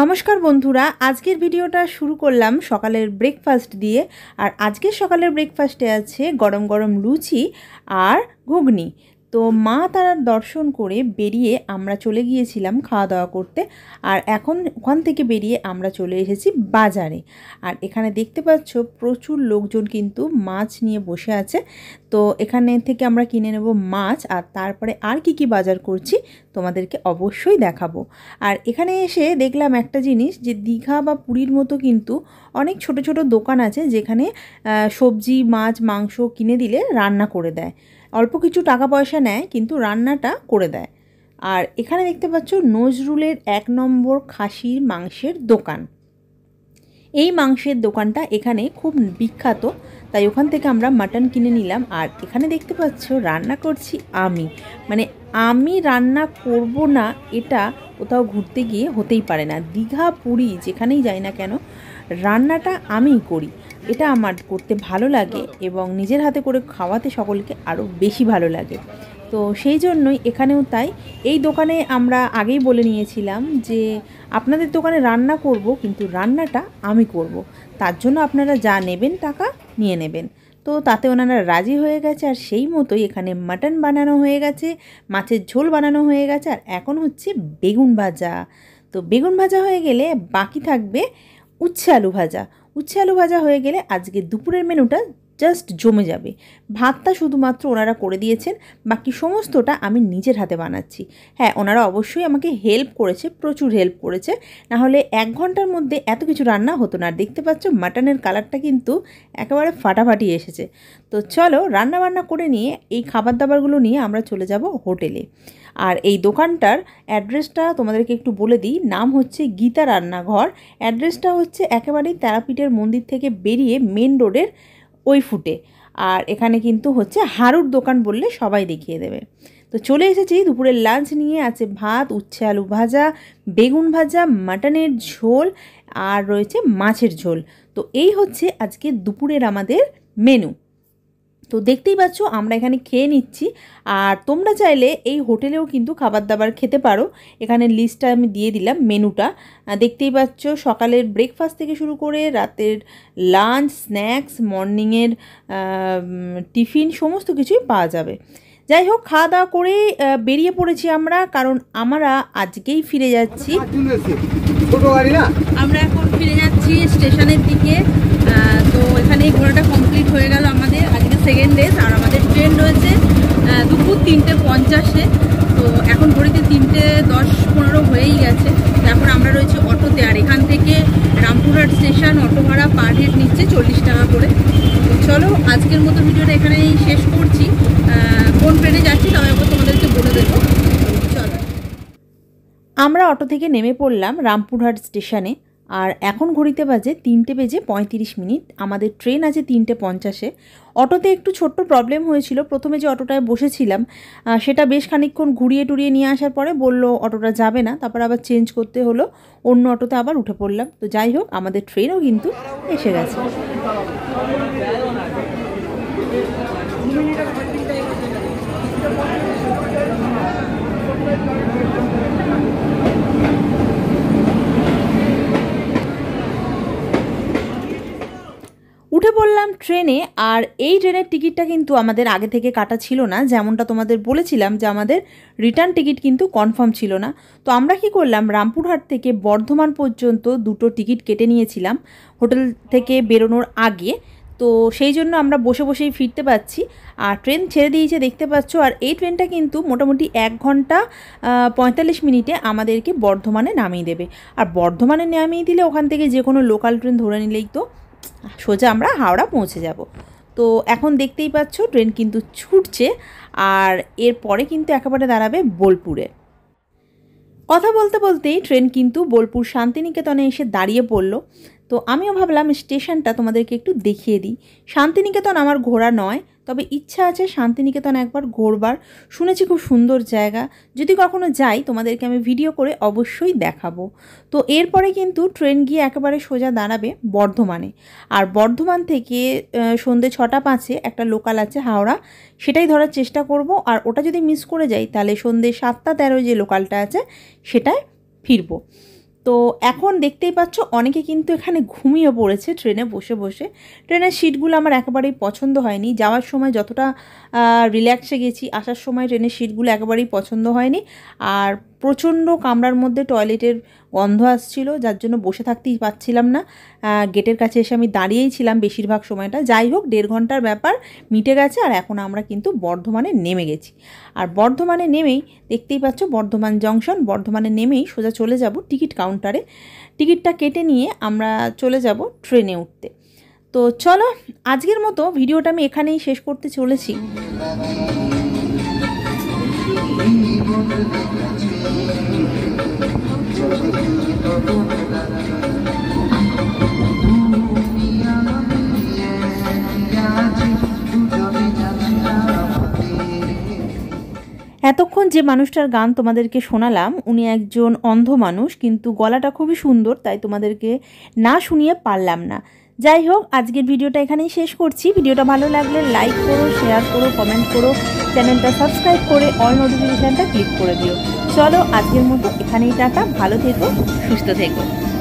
নমস্কার বন্ধুরা আজকের ভিডিওটা শুরু করলাম সকালের ব্রেকফাস্ট দিয়ে আর আজকের সকালের ব্রেকফাস্টে আছে গরম গরম লুচি আর ঘুগনি তো মা তারার দর্শন করে বেরিয়ে আমরা চলে গিয়েছিলাম খাওয়া দাওয়া করতে আর এখন ওখান থেকে বেরিয়ে আমরা চলে এসেছি বাজারে আর এখানে দেখতে পাচ্ছ প্রচুর লোকজন কিন্তু মাছ নিয়ে বসে আছে তো এখানে থেকে আমরা কিনে নেব মাছ আর তারপরে আর কি কি বাজার করছি তোমাদেরকে অবশ্যই দেখাবো আর এখানে এসে দেখলাম একটা জিনিস যে দীঘা বা পুরীর মতো কিন্তু অনেক ছোট ছোট দোকান আছে যেখানে সবজি মাছ মাংস কিনে দিলে রান্না করে দেয় অল্প কিছু টাকা পয়সা নেয় কিন্তু রান্নাটা করে দেয় আর এখানে দেখতে পাচ্ছ নজরুলের এক নম্বর খাসির মাংসের দোকান এই মাংসের দোকানটা এখানে খুব বিখ্যাত তাই ওখান থেকে আমরা মাটন কিনে নিলাম আর এখানে দেখতে পাচ্ছ রান্না করছি আমি মানে আমি রান্না করব না এটা কোথাও ঘুরতে গিয়ে হতেই পারে না দীঘা পুরী যেখানেই যাই না কেন রান্নাটা আমিই করি এটা আমার করতে ভালো লাগে এবং নিজের হাতে করে খাওয়াতে সকলকে আরও বেশি ভালো লাগে তো সেই জন্যই এখানেও তাই এই দোকানে আমরা আগেই বলে নিয়েছিলাম যে আপনাদের দোকানে রান্না করব কিন্তু রান্নাটা আমি করব। তার জন্য আপনারা যা নেবেন টাকা নিয়ে নেবেন তো তাতে ওনারা রাজি হয়ে গেছে আর সেই মতোই এখানে মাটন বানানো হয়ে গেছে মাছের ঝোল বানানো হয়ে গেছে আর এখন হচ্ছে বেগুন ভাজা তো বেগুন ভাজা হয়ে গেলে বাকি থাকবে উচ্ছে আলু ভাজা উচ্ছে আলু ভাজা হয়ে গেলে আজকে দুপুরের মেনুটা জাস্ট জমে যাবে ভাতটা শুধুমাত্র ওনারা করে দিয়েছেন বাকি সমস্তটা আমি নিজের হাতে বানাচ্ছি হ্যাঁ ওনারা অবশ্যই আমাকে হেল্প করেছে প্রচুর হেল্প করেছে নাহলে এক ঘন্টার মধ্যে এত কিছু রান্না হতো না দেখতে পাচ্ছ মাটনের কালারটা কিন্তু একেবারে ফাটাফাটি এসেছে তো চলো রান্না বান্না করে নিয়ে এই খাবার দাবারগুলো নিয়ে আমরা চলে যাব হোটেলে আর এই দোকানটার অ্যাড্রেসটা তোমাদেরকে একটু বলে দিই নাম হচ্ছে গীতা রান্নাঘর অ্যাড্রেসটা হচ্ছে একেবারেই তারাপীঠের মন্দির থেকে বেরিয়ে মেন রোডের ওই ফুটে আর এখানে কিন্তু হচ্ছে হারুর দোকান বললে সবাই দেখিয়ে দেবে তো চলে এসেছি দুপুরের লাঞ্চ নিয়ে আছে ভাত উচ্ছে আলু ভাজা বেগুন ভাজা মাটনের ঝোল আর রয়েছে মাছের ঝোল তো এই হচ্ছে আজকে দুপুরের আমাদের মেনু তো দেখতেই পাচ্ছ আমরা এখানে খেয়ে নিচ্ছি আর তোমরা চাইলে এই হোটেলেও কিন্তু খাবার দাবার খেতে পারো এখানে লিস্টটা আমি দিয়ে দিলাম মেনুটা দেখতেই পাচ্ছ সকালের ব্রেকফাস্ট থেকে শুরু করে রাতের লাঞ্চ স্ন্যাক্স মর্নিংয়ের টিফিন সমস্ত কিছুই পাওয়া যাবে যাই হোক খাওয়া দাওয়া করে বেরিয়ে পড়েছি আমরা কারণ আমরা আজকেই ফিরে যাচ্ছি আমরা এখন ফিরে যাচ্ছি স্টেশনের দিকে তো এখানে ঘোরাটা কমপ্লিট হয়ে গেল সেকেন্ড ডেজ আর আমাদের ট্রেন রয়েছে দুপুর তিনটে পঞ্চাশে তো এখন ঘড়িতে তিনটে দশ পনেরো হয়েই গেছে তারপর আমরা রয়েছে অটোতে আর এখান থেকে রামপুরহাট স্টেশন অটো ভাড়া পার হেড নিচ্ছে চল্লিশ টাকা করে চলো আজকের মতো ভিডিওটা এখানেই শেষ করছি কোন ট্রেনে যাচ্ছি তবে একবার তোমাদেরকে বলে দেবো চলো আমরা অটো থেকে নেমে পড়লাম রামপুরহাট স্টেশনে আর এখন ঘড়িতে বাজে তিনটে বেজে পঁয়ত্রিশ মিনিট আমাদের ট্রেন আছে তিনটে পঞ্চাশে অটোতে একটু ছোট্ট প্রবলেম হয়েছিল প্রথমে যে অটোটায় বসেছিলাম সেটা বেশ খানিক্ষণ ঘুরিয়ে টুরিয়ে নিয়ে আসার পরে বলল অটোটা যাবে না তারপর আবার চেঞ্জ করতে হলো অন্য অটোতে আবার উঠে পড়লাম তো যাই হোক আমাদের ট্রেনও কিন্তু এসে গেছে ট্রেনে আর এই ট্রেনের টিকিটটা কিন্তু আমাদের আগে থেকে কাটা ছিল না যেমনটা তোমাদের বলেছিলাম যে আমাদের রিটার্ন টিকিট কিন্তু কনফার্ম ছিল না তো আমরা কি করলাম রামপুরহাট থেকে বর্ধমান পর্যন্ত দুটো টিকিট কেটে নিয়েছিলাম হোটেল থেকে বেরোনোর আগে তো সেই জন্য আমরা বসে বসেই ফিরতে পাচ্ছি আর ট্রেন ছেড়ে দিয়েছে দেখতে পাচ্ছ আর এই ট্রেনটা কিন্তু মোটামুটি এক ঘন্টা পঁয়তাল্লিশ মিনিটে আমাদেরকে বর্ধমানে নামিয়ে দেবে আর বর্ধমানে নামিয়ে দিলে ওখান থেকে যে কোনো লোকাল ট্রেন ধরে নিলেই তো সোজা আমরা হাওড়া পৌঁছে যাব তো এখন দেখতেই পাচ্ছ ট্রেন কিন্তু ছুটছে আর এরপরে কিন্তু একেবারে দাঁড়াবে বোলপুরে কথা বলতে বলতেই ট্রেন কিন্তু বোলপুর শান্তিনিকেতনে এসে দাঁড়িয়ে পড়ল তো আমিও ভাবলাম স্টেশনটা তোমাদেরকে একটু দেখিয়ে দিই শান্তিনিকেতন আমার ঘোরা নয় তবে ইচ্ছা আছে শান্তিনিকেতন একবার ঘোরবার শুনেছি খুব সুন্দর জায়গা যদি কখনো যাই তোমাদেরকে আমি ভিডিও করে অবশ্যই দেখাবো তো এরপরে কিন্তু ট্রেন গিয়ে একেবারে সোজা দাঁড়াবে বর্ধমানে আর বর্ধমান থেকে সন্ধে ছটা পাঁচে একটা লোকাল আছে হাওড়া সেটাই ধরার চেষ্টা করব আর ওটা যদি মিস করে যাই তাহলে সন্ধে সাতটা তেরো যে লোকালটা আছে সেটায় ফিরবো তো এখন দেখতেই পাচ্ছ অনেকে কিন্তু এখানে ঘুমিয়ে পড়েছে ট্রেনে বসে বসে ট্রেনের সিটগুলো আমার একেবারেই পছন্দ হয়নি যাওয়ার সময় যতটা রিল্যাক্সে গেছি আসার সময় ট্রেনের সিটগুলো একেবারেই পছন্দ হয়নি আর প্রচণ্ড কামরার মধ্যে টয়লেটের গন্ধ আসছিল যার জন্য বসে থাকতেই পাচ্ছিলাম না গেটের কাছে এসে আমি দাঁড়িয়েই ছিলাম বেশিরভাগ সময়টা যাই হোক দেড় ঘন্টার ব্যাপার মিটে গেছে আর এখন আমরা কিন্তু বর্ধমানে নেমে গেছি আর বর্ধমানে নেমেই দেখতেই পাচ্ছ বর্ধমান জংশন বর্ধমানে নেমেই সোজা চলে যাব টিকিট কাউন্টারে টিকিটটা কেটে নিয়ে আমরা চলে যাব ট্রেনে উঠতে তো চলো আজকের মতো ভিডিওটা আমি এখানেই শেষ করতে চলেছি এতক্ষণ যে মানুষটার গান তোমাদেরকে শোনালাম উনি একজন অন্ধ মানুষ কিন্তু গলাটা খুবই সুন্দর তাই তোমাদেরকে না শুনিয়ে পারলাম না যাই হোক আজকের ভিডিওটা এখানেই শেষ করছি ভিডিওটা ভালো লাগলে লাইক করো শেয়ার করো কমেন্ট করো চ্যানেলটা সাবস্ক্রাইব করে অল নোটিফিকেশানটা ক্লিক করে দিও চলো আজকের মতো এখানেই টাকা ভালো থেকো সুস্থ থেকো